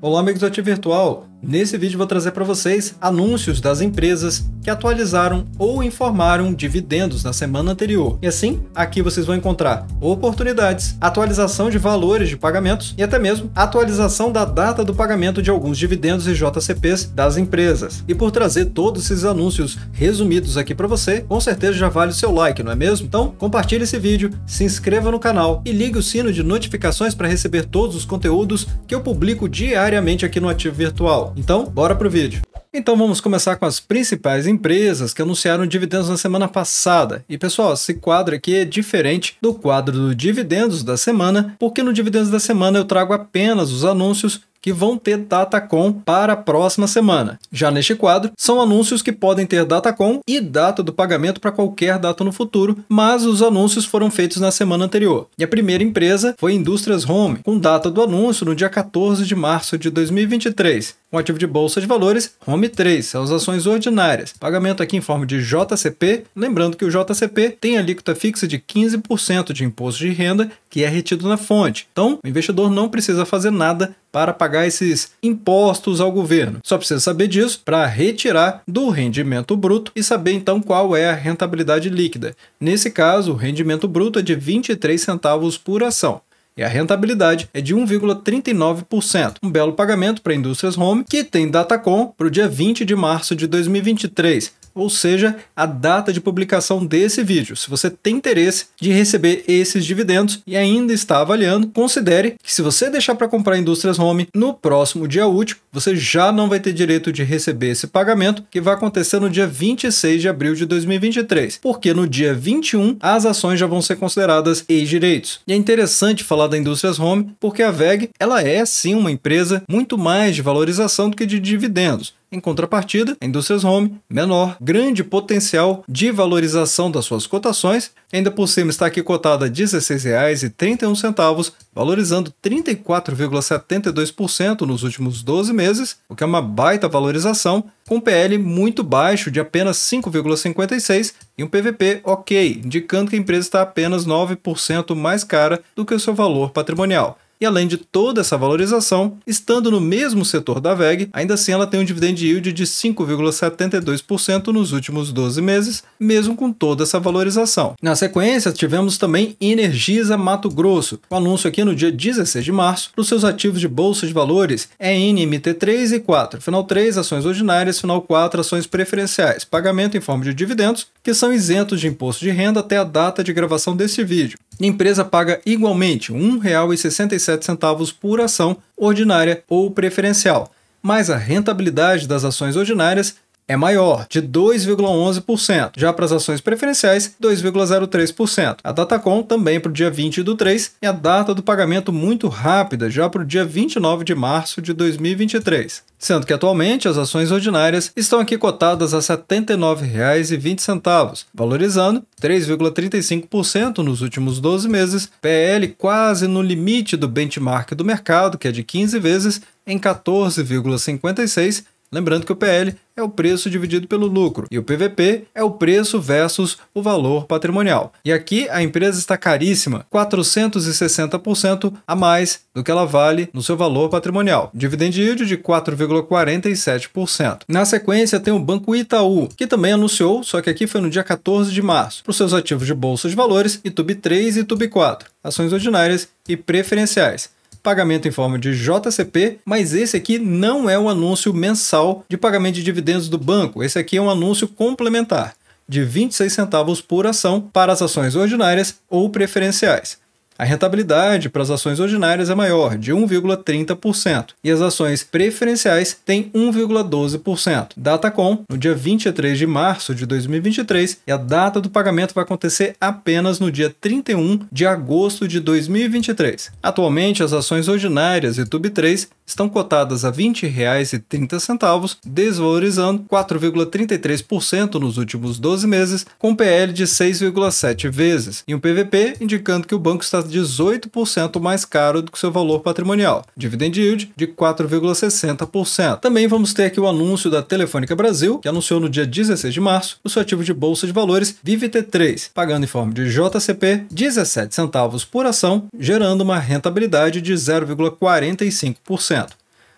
Olá amigos do Ativo Virtual, nesse vídeo vou trazer para vocês anúncios das empresas que atualizaram ou informaram dividendos na semana anterior. E assim, aqui vocês vão encontrar oportunidades, atualização de valores de pagamentos e até mesmo atualização da data do pagamento de alguns dividendos e JCPs das empresas. E por trazer todos esses anúncios resumidos aqui para você, com certeza já vale o seu like, não é mesmo? Então, compartilhe esse vídeo, se inscreva no canal e ligue o sino de notificações para receber todos os conteúdos que eu publico diariamente diariamente aqui no Ativo Virtual. Então, bora pro vídeo. Então vamos começar com as principais empresas que anunciaram dividendos na semana passada. E pessoal, esse quadro aqui é diferente do quadro do dividendos da semana, porque no dividendos da semana eu trago apenas os anúncios que vão ter datacom para a próxima semana. Já neste quadro, são anúncios que podem ter datacom e data do pagamento para qualquer data no futuro, mas os anúncios foram feitos na semana anterior. E a primeira empresa foi Indústrias Home, com data do anúncio no dia 14 de março de 2023 um ativo de bolsa de valores, Home 3, são as ações ordinárias. Pagamento aqui em forma de JCP, lembrando que o JCP tem alíquota fixa de 15% de imposto de renda que é retido na fonte. Então, o investidor não precisa fazer nada para pagar esses impostos ao governo. Só precisa saber disso para retirar do rendimento bruto e saber então qual é a rentabilidade líquida. Nesse caso, o rendimento bruto é de 23 centavos por ação e a rentabilidade é de 1,39%. Um belo pagamento para indústrias home que tem Datacom para o dia 20 de março de 2023 ou seja, a data de publicação desse vídeo. Se você tem interesse de receber esses dividendos e ainda está avaliando, considere que se você deixar para comprar indústrias home no próximo dia útil, você já não vai ter direito de receber esse pagamento, que vai acontecer no dia 26 de abril de 2023, porque no dia 21 as ações já vão ser consideradas ex-direitos. E é interessante falar da indústrias home porque a VEG ela é sim uma empresa muito mais de valorização do que de dividendos. Em contrapartida, a indústrias home, menor, grande potencial de valorização das suas cotações, ainda por cima está aqui cotada a R$ 16,31, valorizando 34,72% nos últimos 12 meses, o que é uma baita valorização, com um PL muito baixo de apenas 5,56 e um PVP ok, indicando que a empresa está apenas 9% mais cara do que o seu valor patrimonial e além de toda essa valorização, estando no mesmo setor da VEG, ainda assim ela tem um dividend yield de 5,72% nos últimos 12 meses, mesmo com toda essa valorização. Na sequência, tivemos também Energisa Mato Grosso, com anúncio aqui no dia 16 de março para os seus ativos de bolsa de valores ENMT3 e 4, final 3 ações ordinárias, final 4 ações preferenciais, pagamento em forma de dividendos, que são isentos de imposto de renda até a data de gravação deste vídeo a empresa paga igualmente R$ 1,67 por ação ordinária ou preferencial, mas a rentabilidade das ações ordinárias é maior, de 2,11%. Já para as ações preferenciais, 2,03%. A Datacom também para o dia 20 do 3 e a data do pagamento muito rápida, já para o dia 29 de março de 2023. Sendo que atualmente as ações ordinárias estão aqui cotadas a R$ 79,20, valorizando 3,35% nos últimos 12 meses, PL quase no limite do benchmark do mercado, que é de 15 vezes, em 14,56 Lembrando que o PL é o preço dividido pelo lucro e o PVP é o preço versus o valor patrimonial. E aqui a empresa está caríssima, 460% a mais do que ela vale no seu valor patrimonial. Dividend yield de 4,47%. Na sequência tem o Banco Itaú, que também anunciou, só que aqui foi no dia 14 de março, para os seus ativos de bolsa de valores, ITUB 3 e ITUB 4, ações ordinárias e preferenciais pagamento em forma de JCP, mas esse aqui não é um anúncio mensal de pagamento de dividendos do banco, esse aqui é um anúncio complementar de 26 centavos por ação para as ações ordinárias ou preferenciais. A rentabilidade para as ações ordinárias é maior, de 1,30%, e as ações preferenciais têm 1,12%. Datacom, no dia 23 de março de 2023, e a data do pagamento vai acontecer apenas no dia 31 de agosto de 2023. Atualmente, as ações ordinárias YouTube 3 estão cotadas a R$ 20,30, desvalorizando 4,33% nos últimos 12 meses, com PL de 6,7 vezes, e um PVP indicando que o banco está 18% mais caro do que seu valor patrimonial, dividend yield de 4,60%. Também vamos ter aqui o anúncio da Telefônica Brasil, que anunciou no dia 16 de março o seu ativo de bolsa de valores VIVT3, pagando em forma de JCP 17 centavos por ação, gerando uma rentabilidade de 0,45%.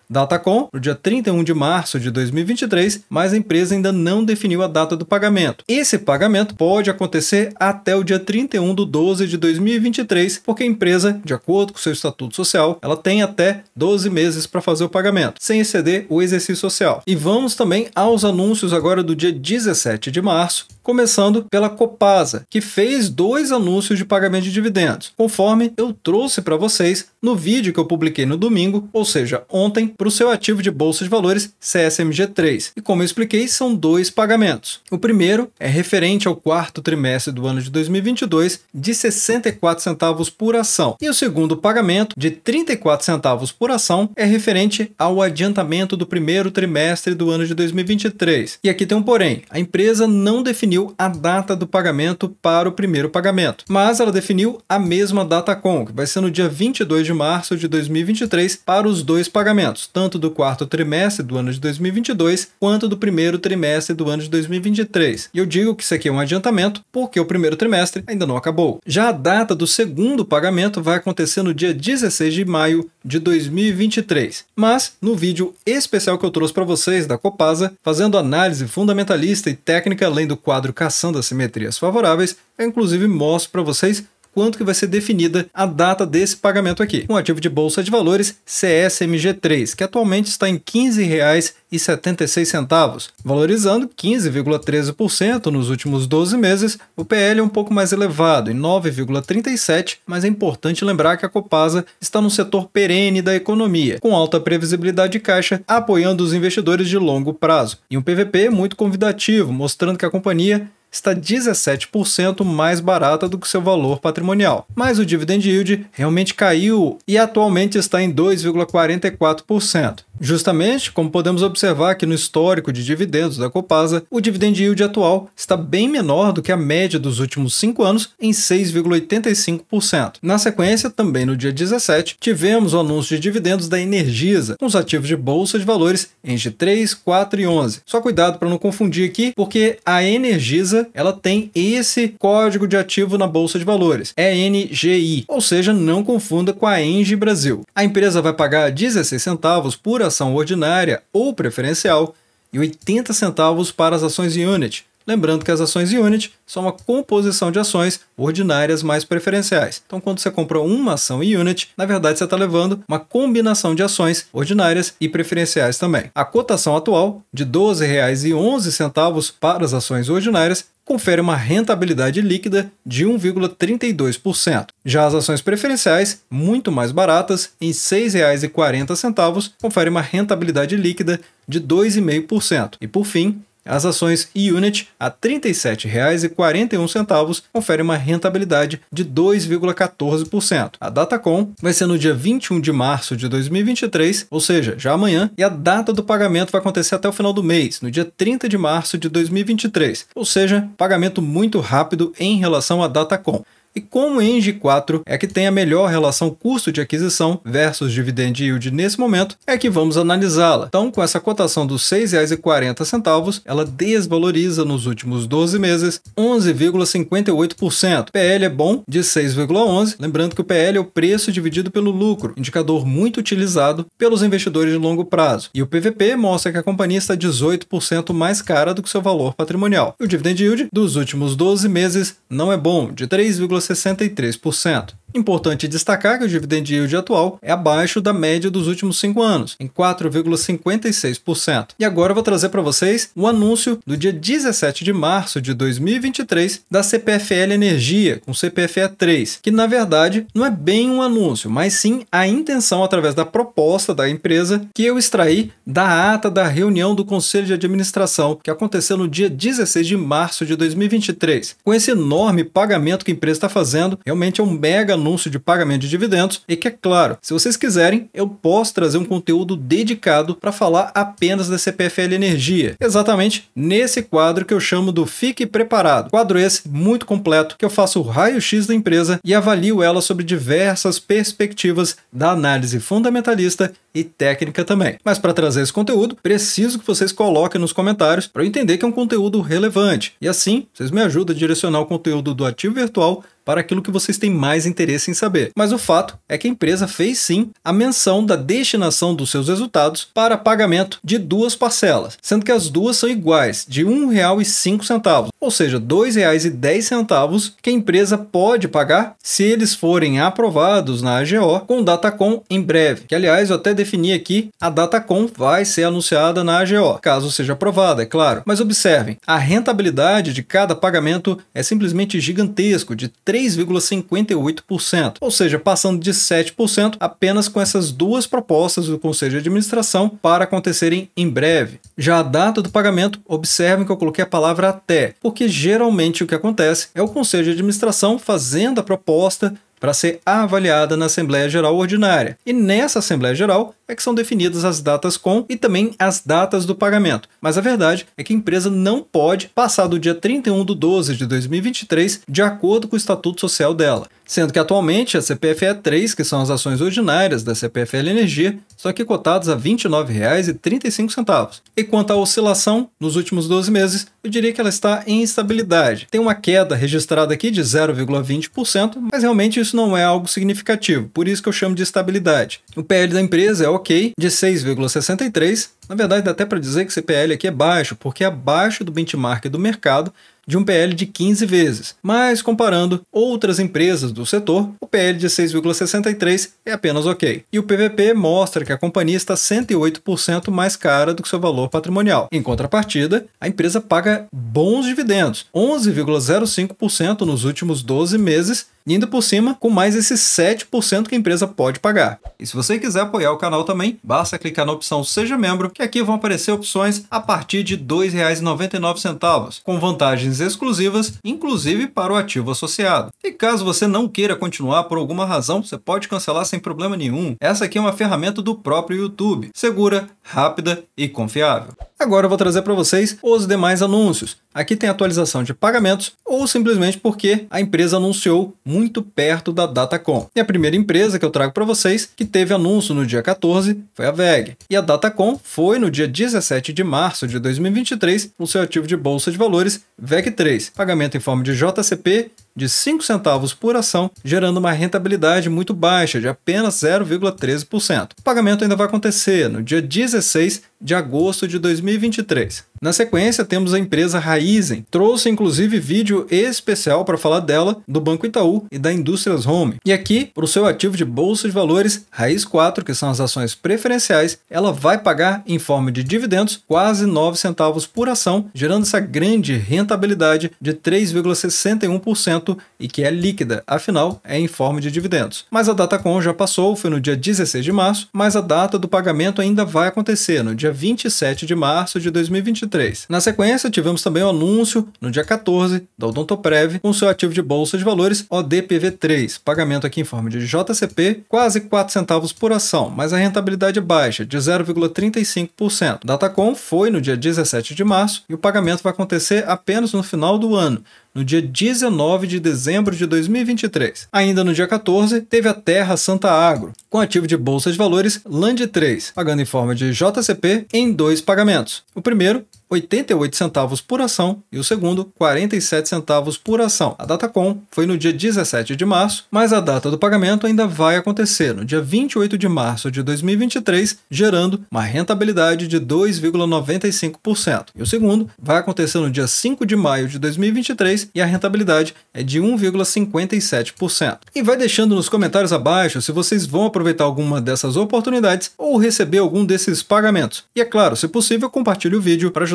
Datacom, no dia 31 de março de 2023, mas a empresa ainda não definiu a data do pagamento. Esse pagamento pode acontecer até o dia 31 de 12 de 2023, porque a empresa, de acordo com seu estatuto social, ela tem até 12 meses para fazer o pagamento, sem exceder o exercício social. E vamos também aos anúncios agora do dia 17 de março, começando pela Copasa, que fez dois anúncios de pagamento de dividendos, conforme eu trouxe para vocês no vídeo que eu publiquei no domingo, ou seja, ontem, para o seu ativo de bolsa de valores CSMG3. E como eu expliquei, são dois pagamentos. O primeiro é referente ao quarto trimestre do ano de 2022, de 64 centavos por ação. E o segundo pagamento, de 34 centavos por ação, é referente ao adiantamento do primeiro trimestre do ano de 2023. E aqui tem um porém, a empresa não definiu definiu a data do pagamento para o primeiro pagamento, mas ela definiu a mesma data com, que vai ser no dia 22 de março de 2023 para os dois pagamentos, tanto do quarto trimestre do ano de 2022 quanto do primeiro trimestre do ano de 2023. E eu digo que isso aqui é um adiantamento porque o primeiro trimestre ainda não acabou. Já a data do segundo pagamento vai acontecer no dia 16 de maio de 2023. Mas no vídeo especial que eu trouxe para vocês da Copasa, fazendo análise fundamentalista e técnica além do quadro quadro Caçando as Simetrias Favoráveis, eu inclusive mostro para vocês quanto que vai ser definida a data desse pagamento aqui. Um ativo de bolsa de valores CSMG3, que atualmente está em R$ 15,76, valorizando 15,13% nos últimos 12 meses. O PL é um pouco mais elevado, em 9,37, mas é importante lembrar que a Copasa está no setor perene da economia, com alta previsibilidade de caixa, apoiando os investidores de longo prazo, e um PVP muito convidativo, mostrando que a companhia está 17% mais barata do que seu valor patrimonial. Mas o dividend yield realmente caiu e atualmente está em 2,44%. Justamente, como podemos observar que no histórico de dividendos da Copasa, o dividend yield atual está bem menor do que a média dos últimos cinco anos, em 6,85%. Na sequência, também no dia 17, tivemos o anúncio de dividendos da Energisa, com os ativos de bolsa de valores em G3, 4 e 11. Só cuidado para não confundir aqui, porque a Energisa ela tem esse código de ativo na bolsa de valores, ENGI, ou seja, não confunda com a Engie Brasil. A empresa vai pagar 16 centavos por remuneração ordinária ou preferencial e 80 centavos para as ações Unit. Lembrando que as ações Unit são uma composição de ações ordinárias mais preferenciais. Então, quando você compra uma ação Unit, na verdade você está levando uma combinação de ações ordinárias e preferenciais também. A cotação atual de R$ 12,11 para as ações ordinárias confere uma rentabilidade líquida de 1,32%. Já as ações preferenciais, muito mais baratas, em R$ 6,40, confere uma rentabilidade líquida de 2,5%. E por fim, as ações Unit a R$ 37,41 confere uma rentabilidade de 2,14%. A Datacom vai ser no dia 21 de março de 2023, ou seja, já amanhã, e a data do pagamento vai acontecer até o final do mês, no dia 30 de março de 2023, ou seja, pagamento muito rápido em relação à Datacom. E como a Engie 4 é que tem a melhor relação custo de aquisição versus dividend yield nesse momento, é que vamos analisá-la. Então, com essa cotação dos R$ 6,40, ela desvaloriza nos últimos 12 meses 11,58%. PL é bom de 6,11, lembrando que o PL é o preço dividido pelo lucro, indicador muito utilizado pelos investidores de longo prazo. E o PVP mostra que a companhia está 18% mais cara do que seu valor patrimonial. E o dividend yield dos últimos 12 meses não é bom, de 3,5%. 63%. Importante destacar que o dividend yield atual é abaixo da média dos últimos cinco anos, em 4,56%. E agora eu vou trazer para vocês o anúncio do dia 17 de março de 2023 da CPFL Energia, com CPFE 3, que na verdade não é bem um anúncio, mas sim a intenção através da proposta da empresa que eu extraí da ata da reunião do Conselho de Administração, que aconteceu no dia 16 de março de 2023. Com esse enorme pagamento que a empresa está fazendo, realmente é um mega anúncio de pagamento de dividendos e que, é claro, se vocês quiserem, eu posso trazer um conteúdo dedicado para falar apenas da CPFL Energia, exatamente nesse quadro que eu chamo do Fique Preparado. Quadro esse muito completo que eu faço o raio-x da empresa e avalio ela sobre diversas perspectivas da análise fundamentalista e técnica também. Mas para trazer esse conteúdo, preciso que vocês coloquem nos comentários para eu entender que é um conteúdo relevante. E assim, vocês me ajudam a direcionar o conteúdo do ativo virtual para aquilo que vocês têm mais interesse em saber. Mas o fato é que a empresa fez sim a menção da destinação dos seus resultados para pagamento de duas parcelas, sendo que as duas são iguais, de R$ 1,05, ou seja, R$ 2,10 que a empresa pode pagar se eles forem aprovados na AGO com Datacom em breve. Que aliás, eu até defini aqui, a Datacom vai ser anunciada na AGO, caso seja aprovada, é claro. Mas observem, a rentabilidade de cada pagamento é simplesmente gigantesco, de 3 3,58%, ou seja, passando de 7% apenas com essas duas propostas do Conselho de Administração para acontecerem em breve. Já a data do pagamento, observem que eu coloquei a palavra até, porque geralmente o que acontece é o Conselho de Administração fazendo a proposta, para ser avaliada na Assembleia Geral Ordinária. E nessa Assembleia Geral é que são definidas as datas com e também as datas do pagamento. Mas a verdade é que a empresa não pode passar do dia 31 de 12 de 2023 de acordo com o Estatuto Social dela. Sendo que atualmente a CPFE 3, que são as ações ordinárias da CPFL Energia, só que cotadas a R$ 29,35. E quanto à oscilação, nos últimos 12 meses, eu diria que ela está em estabilidade. Tem uma queda registrada aqui de 0,20%, mas realmente isso não é algo significativo, por isso que eu chamo de estabilidade. O PL da empresa é ok, de 6,63. Na verdade, dá até para dizer que esse PL aqui é baixo, porque é abaixo do benchmark do mercado, de um PL de 15 vezes, mas comparando outras empresas do setor, o PL de 6,63 é apenas ok. E o PVP mostra que a companhia está 108% mais cara do que seu valor patrimonial. Em contrapartida, a empresa paga bons dividendos, 11,05% nos últimos 12 meses e ainda por cima com mais esses 7% que a empresa pode pagar. E se você quiser apoiar o canal também, basta clicar na opção Seja Membro, que aqui vão aparecer opções a partir de R$ 2,99, com vantagens vantagens exclusivas, inclusive para o ativo associado. E caso você não queira continuar por alguma razão, você pode cancelar sem problema nenhum. Essa aqui é uma ferramenta do próprio YouTube, segura, rápida e confiável. Agora eu vou trazer para vocês os demais anúncios. Aqui tem atualização de pagamentos ou simplesmente porque a empresa anunciou muito perto da Datacom. E a primeira empresa que eu trago para vocês que teve anúncio no dia 14 foi a VEG. E a Datacom foi no dia 17 de março de 2023 no seu ativo de bolsa de valores VEG3. Pagamento em forma de JCP de 5 centavos por ação, gerando uma rentabilidade muito baixa de apenas 0,13%. O pagamento ainda vai acontecer no dia 16 de agosto de 2023. Na sequência, temos a empresa Raizen. Trouxe inclusive vídeo especial para falar dela, do Banco Itaú e da Indústrias Home. E aqui, para o seu ativo de bolsa de valores, Raiz 4, que são as ações preferenciais, ela vai pagar em forma de dividendos quase 9 centavos por ação, gerando essa grande rentabilidade de 3,61% e que é líquida, afinal, é em forma de dividendos. Mas a data com já passou, foi no dia 16 de março, mas a data do pagamento ainda vai acontecer no dia 27 de março de 2023. Na sequência, tivemos também o um anúncio, no dia 14, da Odontoprev, com seu ativo de bolsa de valores ODPV3, pagamento aqui em forma de JCP, quase 4 centavos por ação, mas a rentabilidade baixa, de 0,35%. Datacom foi no dia 17 de março e o pagamento vai acontecer apenas no final do ano, no dia 19 de dezembro de 2023. Ainda no dia 14, teve a Terra Santa Agro, com ativo de bolsa de valores Land 3, pagando em forma de JCP em dois pagamentos. O primeiro 88 centavos por ação e o segundo 47 centavos por ação. A data com foi no dia 17 de março, mas a data do pagamento ainda vai acontecer no dia 28 de março de 2023, gerando uma rentabilidade de 2,95%. E o segundo vai acontecer no dia 5 de maio de 2023 e a rentabilidade é de 1,57%. E vai deixando nos comentários abaixo se vocês vão aproveitar alguma dessas oportunidades ou receber algum desses pagamentos. E é claro, se possível, compartilhe o vídeo para ajudar